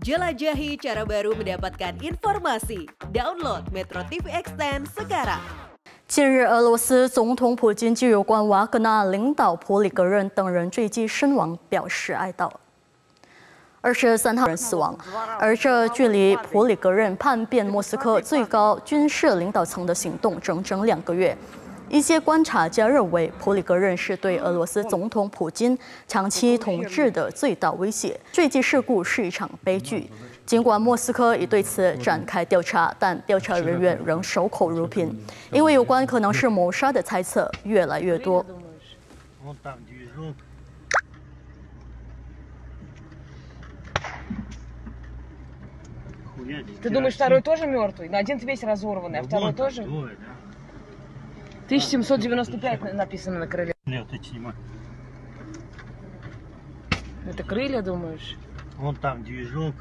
jelajahi cara baru mendapatkan informasi. Download Metro TV e x t e n sekarang. 近日，俄罗斯总统普京就有关瓦格纳领导普里格任等人坠机身亡表示哀悼。二十三号人死亡，而这距离普里格任叛变莫斯科最高军事领导层的行动整整两个月。一些观察家认为，普里格任是对俄罗斯总统普京长期统治的最大威胁。坠机事故是一场悲剧，尽管莫斯科已对此展开调查，但调查人员仍守口如瓶，因为有关可能是谋杀的猜测越来越多。1795 написано на крыле. Нет, не снимай. Это крылья, думаешь? Вон там движок.